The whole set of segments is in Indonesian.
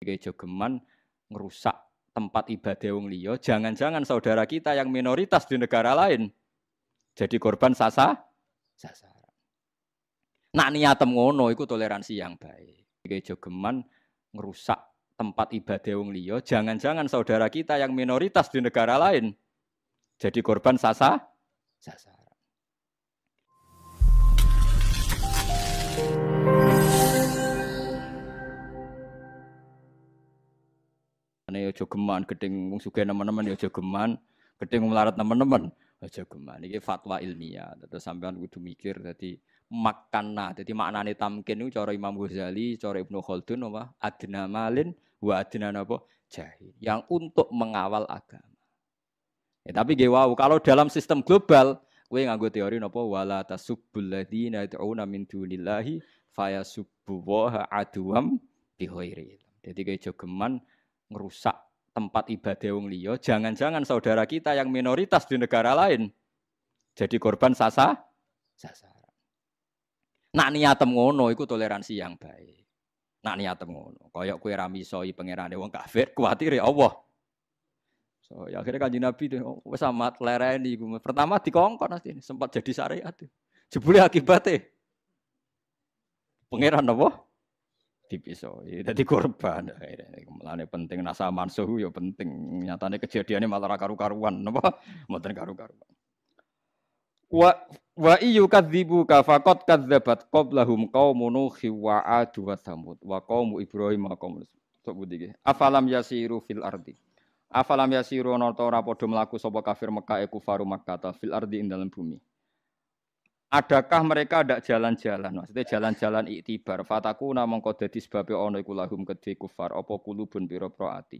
kayak jogeman ngerusak tempat ibadah wong liya, jangan-jangan saudara kita yang minoritas di negara lain jadi korban sasa sasaran. Nak niatem ngono iku toleransi yang baik. Kayak jogeman ngerusak tempat ibadah wong liya, jangan-jangan saudara kita yang minoritas di negara lain jadi korban sasa sasaran. jogeman, gedeng wong sugih nemen-nemen ya jogeman, gedeng melarat nemen-nemen ya aja geman. Iki fatwa ilmiah. Terus sampean kudu mikir dadi makanna. Dadi maknane tamkin niku cara Imam Ghazali, cara Ibnu Khaldun apa adna malin wa adna apa jahil. Yang untuk mengawal agama. Ya, tapi nggih wow, kalau dalam sistem global kowe nganggo teori napa wala tasubbul ladina yad'una min dunillahi fayasubbu wa aduwam bihoiri. Jadi kayak jogeman ngerusak tempat ibadah wong liya, jangan-jangan saudara kita yang minoritas di negara lain jadi korban sasa Sasa. Nak niatem ngono iku toleransi yang baik. Nak niatem ngono, koyok kue ramisoi pangerane wong kafir, kuatir ya Allah. So, ya akhirnya kanji Nabi deh, oh, wes amat gue. Pertama dikongkon nanti, sempat jadi syariat. Jebule akibatnya. Pangeran apa? dipisah. Oh. Ya jadi korban akhirnya. penting nasa mansuh ya penting. kejadian kejadiannya malah karu-karuan nopo, Mboten karu-karuan. Wa wa iyu kadzibu ka faqad kadzabat qablahum qaumun nuhi wa ad wa samud wa qaum ibrahim wa qaum Sok budi Afalam yasiru fil ardi. Afalam yasiru ana ta ora padha mlaku sapa kafir Mekah e kufaru fil ardi ing bumi. Adakah mereka tidak jalan-jalan? Maksudnya jalan-jalan iktibar. Fataku namong kau jadi sebabnya ono iku lahum kedhi kufar. Opo kulubun biro pro ati.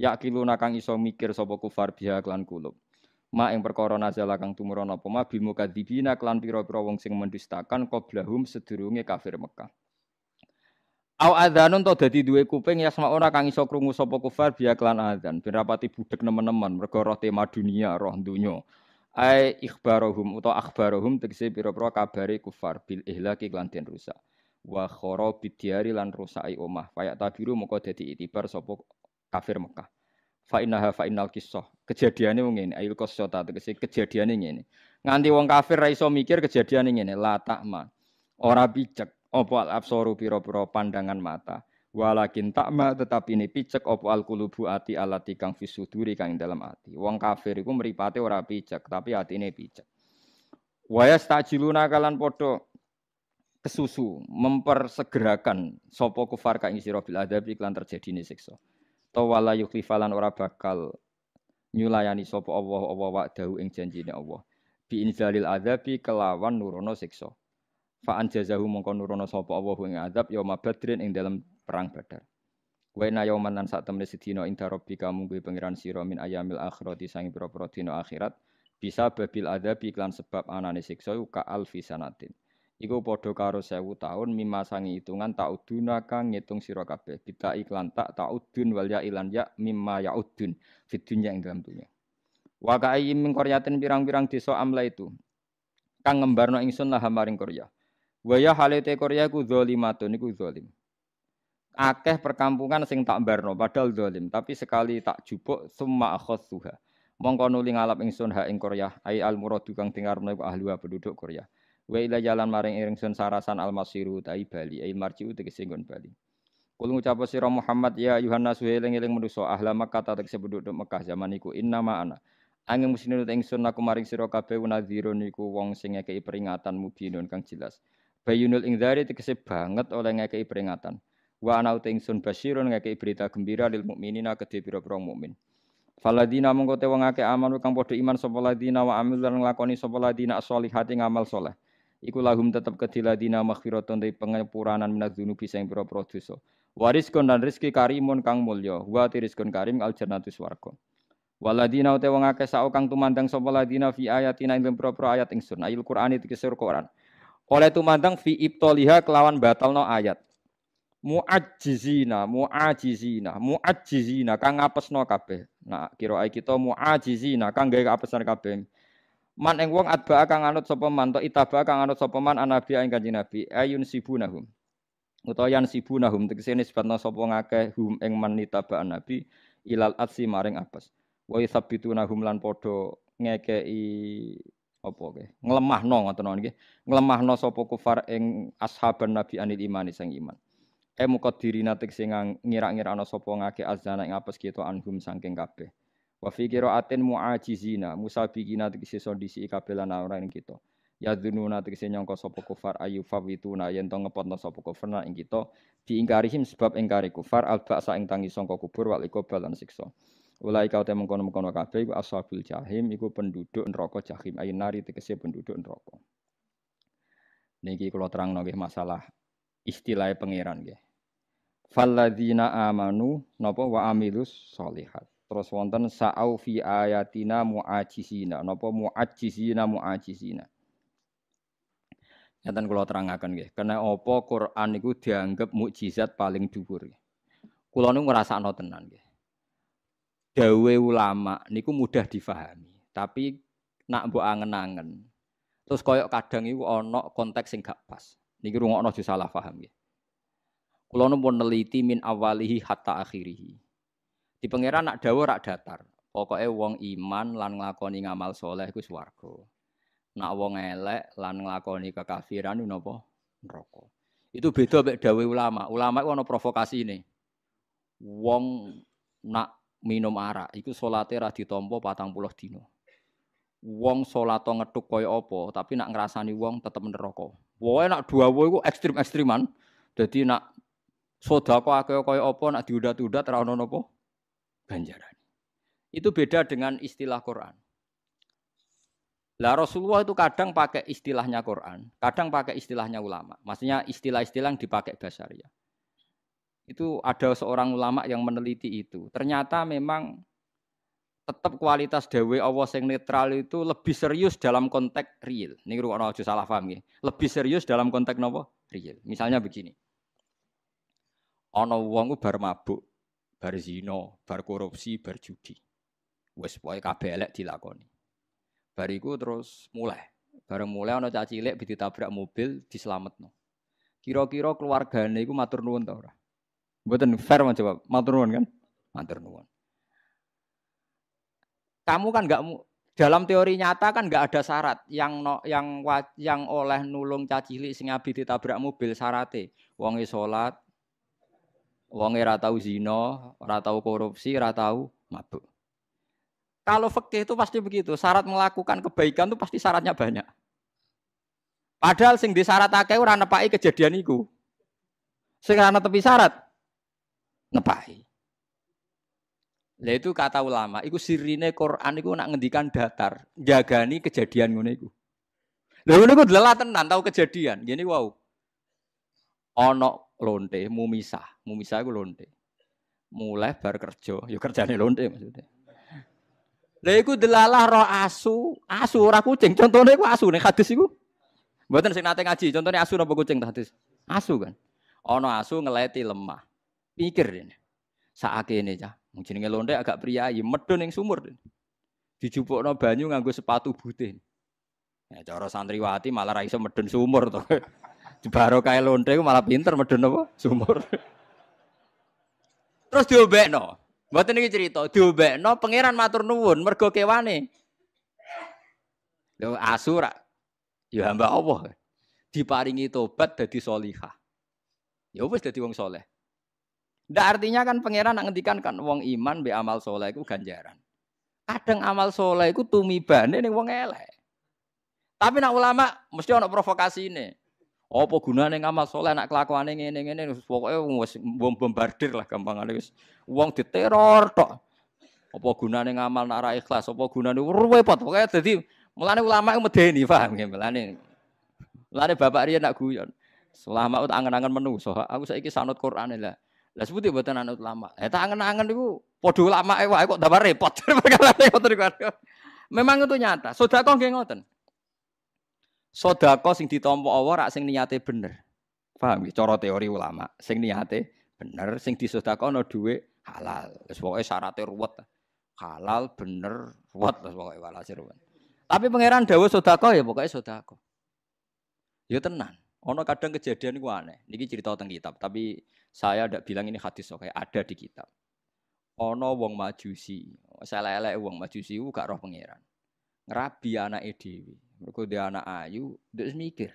Yakilu nakang iso mikir sopo kufar biha klan kulub. Ma ing perkara nazala kang tumuron apa ma bimu kadibina klan piro-piro wong sing mendustakan koplahum sedurunge kafir Mekah. Au adzanun to dadi duwe kuping ya sama ora kang iso krungu sapa kufar biya klan adzan. Ben rapati budek nemen-nemen mergo roh tema dunia, roh dunya ai ikhbarohum atau akhbarohum tegese pira-pira kabare kufar bil ihlaki lan rusak wa kharabi diari lan rusai omah fayak tabiru moko dadi itibar sapa kafir Mekah fa innaha fa innal kisah kejadiane ngene ayul qissata tegese kejadiane ngene nganti wong kafir ra iso mikir kejadiane ngene la takma ora bijak apa al absaru pira-pira pandangan mata Walakin takma tetapi ini picek opo al kulubu ati alati kang fisuduri kang dalam ati. Wong kafir iku meripati ora picek tapi ini picek. Wayas takjiluna kalan podo kesusu mempersegerakan sopo kufar kang sira bil adabi kelan ini sekso. Tawala yukhlifalan ora bakal nyulayani sopo Allah Allah dahu ing ini Allah. Bi inzalil adabi kelawan nurono sekso. Fa'an jazahu mongkon nurono sopo Allah ing adab yoma badrin ing dalam perang Badar. Wa inna yawman lan sak temne sedina inda rabbika mung kuwi pangeran sira min ayamil akhirati sangi pira-pira dina akhirat bisa babil adzab iklan sebab anane siksa ka alfi sanatin. Iku padha karo sewu tahun mima sangi hitungan ta'uduna kang ngitung sira kabeh. Kita iklan tak ta'udun wal ya ilan ya mimma ya'udun fid dunya ing dalam dunya. Wa ka'ayyin min qaryatin pirang-pirang desa amla itu kang ngembarno ingsun lah maring Korea. Wa ya halete Korea ku zalimatun iku zalim akeh perkampungan sing tak barno padahal dolim tapi sekali tak jupuk summa tuha mongko nuli ngalap ingsun ha ing Korea ai al muradu kang tingar menika ahli penduduk Korea wa ila jalan maring ingsun sarasan al masiru tai bali ai marciu tegese nggon bali Kul ngucap sira Muhammad ya Yohana suheling eling menuso ahla Makkah ta tegese penduduk Mekah zaman iku inna ma ana angin musinun ingsun aku maring sira kabeh nadhirun iku wong sing ngekeki peringatan mubinun kang jelas bayunul ingzari tekesi banget oleh ngekeki peringatan Wa ana uta ingsun basyirun ngake berita gembira lil mukminina kedhe pira-pira mukmin. Faladina mongko te wong akeh aman kang padha iman sapa ladina wa amil lan nglakoni sapa ladina sholihati ngamal saleh. Iku lahum tetep kedhe ladina maghfiratun te pengapuranan minaz dzunubi sing pira-pira dosa. Wariskon dan rezeki karimun kang mulya. Wa kon karim al jannatu swarga. Waladina te wong akeh sak kang tumandang sapa ladina fi ayatina ing pira-pira ayat ingsun. Ayil Qur'an iki Quran. Oleh tumandang fi ibtaliha kelawan batalno ayat. mu'ajizina mu'ajizina mu'ajizina kang apesno kabeh nah kira ae kita mu'ajizina kang gawe apesan kabeh man ing wong adba kang anut sapa man to itaba kang anut sapa man anabi ing kanjeng nabi ayun sibunahum utawa yan sibunahum tegese nisbatna sapa ngakeh hum ing man itaba nabi ilal atsi maring apes wa yathbitunahum lan padha ngekei apa ge nglemahno ngoten niki nglemahno sapa kufar ing ashaban nabi anil imani sing iman e eh, muqaddirina natek sing ngira-ngira ana sapa ngake azana ing apes kita gitu, anhum saking kabeh wa fi qiraatin muajizina musabikina tek sisa disi kabeh lan ora ing kita ya dzununa natek sing nyangka sapa kufar ayu fawituna yen to ngepotno sapa kufar ing kita diingkarihim sebab ingkari kufar al ba'sa ing tangi sangka kubur wal iqbal lan siksa Ulai kau temu kono kono kafe, iku ashabul jahim, iku penduduk nroko jahim, ayin nari penduduk nroko. Niki kalau terang nongih masalah istilah pangeran gih. Falladzina amanu napa wa amilus solihat. Terus wonten sa'au fi ayatina mu'ajisina. Napa mu'ajisina mu'ajisina. Nyatan kula terangaken nggih, kena apa Quran niku dianggap mukjizat paling dhuwur. Kula niku ngrasakno tenan nggih. Dawe ulama niku mudah difahami, tapi nak mbok angen-angen. Terus koyok kadang iku ana konteks sing gak pas. Niki rungokno aja salah paham nggih. Kulo nu neliti min awalihi hatta akhirihi. Di pangeran nak dawa rak datar. Pokoknya wong iman lan nglakoni ngamal soleh iku swarga. Nak wong elek lan nglakoni kekafiran iku napa? Neraka. Itu beda mek dawe ulama. Ulama iku provokasi ini Wong nak minum arak iku salate ra ditampa 40 dina. Wong salat ngethuk kaya apa, tapi nak ngrasani wong tetep neraka. Pokoke nak duawo iku ekstrim-ekstriman. Jadi nak sodako akeh kaya apa nak diudat-udat ra ono napa ganjaran. Itu beda dengan istilah Quran. Lah Rasulullah itu kadang pakai istilahnya Quran, kadang pakai istilahnya ulama. Maksudnya istilah-istilah yang dipakai Basaria. Itu ada seorang ulama yang meneliti itu. Ternyata memang tetap kualitas dewe Allah yang netral itu lebih serius dalam konteks real. Ini ruang salah paham ya. Lebih serius dalam konteks nopo real. Misalnya begini. Ana wong bar mabuk, bar zina, bar korupsi, bar judi. Wis pokoke kabeh elek dilakoni. Bariku terus mulai. Bareng mulai ana cah cilik ditabrak mobil dislametno. Kira-kira keluargane iku matur nuwun ta ora? Mboten fair menjawab. Matur nuwun kan? Matur nuwun. Kamu kan nggak dalam teori nyata kan nggak ada syarat yang no, yang yang oleh nulung cacili sing abdi ditabrak mobil syarate wonge salat Wong ora tahu zina, ora tahu korupsi, ora tahu mabuk. Kalau fikih itu pasti begitu. Syarat melakukan kebaikan itu pasti syaratnya banyak. Padahal sing disyarat akeh ora nepaki kejadian iku. Sing ana tepi syarat nepaki. Lah itu kata ulama, iku sirine Quran iku nak ngendikan datar, jagani kejadian ngene iku. Lah ngene iku delalah tenan tau kejadian. Gini wow. Ana lonte, mumisa. Mumisa iku lonte. Mulai bar kerja, ya kerjane lonte maksudnya. Lha iku delalah roh asu, asu ora kucing. Contone iku asu nih hadis iku. Mboten sing nate ngaji, Contohnya asu napa kucing hadis? Asu kan. Ana asu ngeleti lemah. Pikir ini. Sakakene cah. Mungkin jenenge lonte agak priayi, medun yang sumur. Dijupukno banyu nganggo sepatu butih. Nah, ya cara santriwati malah ra iso medun sumur to barokah lonte malah pinter medun apa sumur. Terus no buat ini cerita, no pangeran matur nuwun mergo kewane. Lho asura Ya hamba Allah. Diparingi tobat jadi solihah. Ya wis jadi wong soleh. Nda artinya kan pangeran nak ngendikan kan wong iman be amal soleh itu ganjaran. Kadang amal soleh itu tumibane ini wong elek. Tapi nak ulama mesti ana provokasi ini. Apa gunane ngamal soleh nak kelakuane ngene-ngene pokoke wis bombardir lah gampangane wis wong diteror tok. Apa gunane ngamal nak ora ikhlas, apa gunane repot pokoke dadi mulane ulama iku medeni paham ya mulane. Mulane bapak riyen nak guyon. Ulama itu angen-angen menungso. Aku saiki sanut Quran e lah. Lah sebuti buatan anut ulama. Eh tak angen-angen iku padha ulama e wae kok tambah repot. Memang itu nyata. Sedekah nggih ngoten. Sodako sing ditompo Allah rak sing niate bener. Paham ya? Cara teori ulama, sing niate bener, sing disodako no duwe halal. Wis pokoke syaratnya ruwet. Halal bener ruwet wis pokoke walase ruwet. Tapi pangeran dawuh sodako ya pokoknya sodako. Ya tenan. Ono kadang kejadian gue aneh. Niki cerita tentang kitab, tapi saya tidak bilang ini hadis oke, ada di kitab. Ono wong majusi, saya lele wong majusi, gue gak roh pangeran. Ngerabi anak dewi mereka dia anak ayu, dia mikir.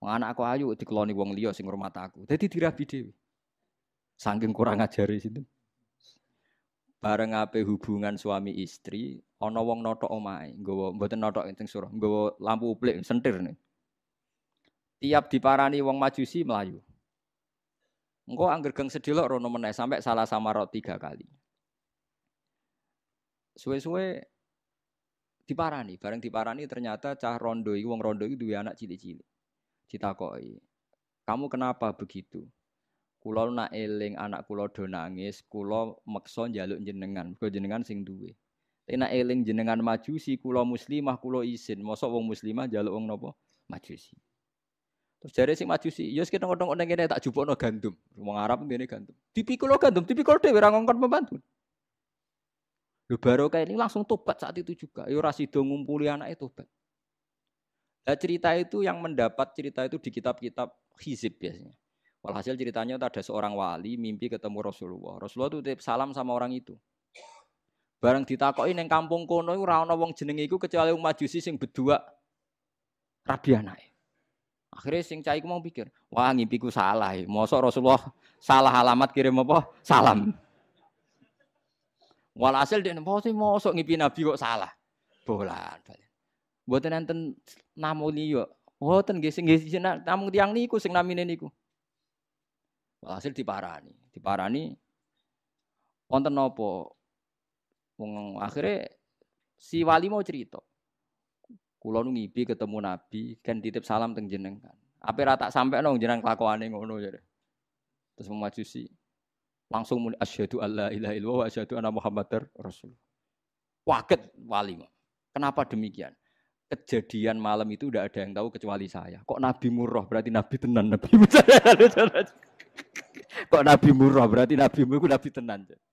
Wong aku ayu dikeloni wong liya sing ngurmat aku. Dadi dirabi dhewe. Saking kurang ajari sinten. Bareng ape hubungan suami istri, ana wong notok omahe, nggawa mboten notok itu surah, nggawa lampu uplik sentir nih. Tiap diparani wong Majusi melayu. Engko angger geng sedelok rono meneh sampai salah sama rot tiga kali. Suwe-suwe diparani bareng diparani ternyata cah rondo itu wong rondo itu dua anak cilik-cilik koi. kamu kenapa begitu Kulo nak eling anak kulo do nangis kulo meksa jaluk jenengan mergo jenengan sing duwe nak eling jenengan majusi kulo muslimah kulo izin mosok wong muslimah jaluk wong maju majusi Terus jare sing majusi, yos kita ngodong-ngodong ini tak no gandum. Wong Arab ngene gandum. Dipikul gandum, dipikul dhewe ra ngongkon pembantu. Lu kayak ini langsung tobat saat itu juga. Yo rasido ngumpuli anak itu tobat. Nah, cerita itu yang mendapat cerita itu di kitab-kitab hizib biasanya. Walhasil ceritanya itu ada seorang wali mimpi ketemu Rasulullah. Rasulullah itu tip salam sama orang itu. Bareng ditakoki ning kampung kono ora ana wong jenenge iku kecuali umat Majusi sing berdua rabi anake. Akhirnya sing cai iku mau pikir, wah ngimpiku salah. E. Mosok Rasulullah salah alamat kirim apa? Salam. Walhasil dia mau sih sok ngipi Nabi kok salah. Bolan. Buatan enten namu niyo. Buatan gising gising namu tiang niku sing namine niku. Walhasil diparani. Diparani. Wonten nopo. Wong akhirnya si wali mau cerita. Kulo nu ngipi ketemu Nabi, kan titip salam teng jenengan. Apa rata sampai nong jenengan kelakuane ngono jadi. Ya Terus memajusi langsung muni asyhadu alla ilaha illallah wa asyhadu anna muhammadar rasul. Waket wali. Kenapa demikian? Kejadian malam itu udah ada yang tahu kecuali saya. Kok Nabi murah berarti Nabi tenan Nabi. Kok Nabi murah berarti Nabi itu Nabi tenan.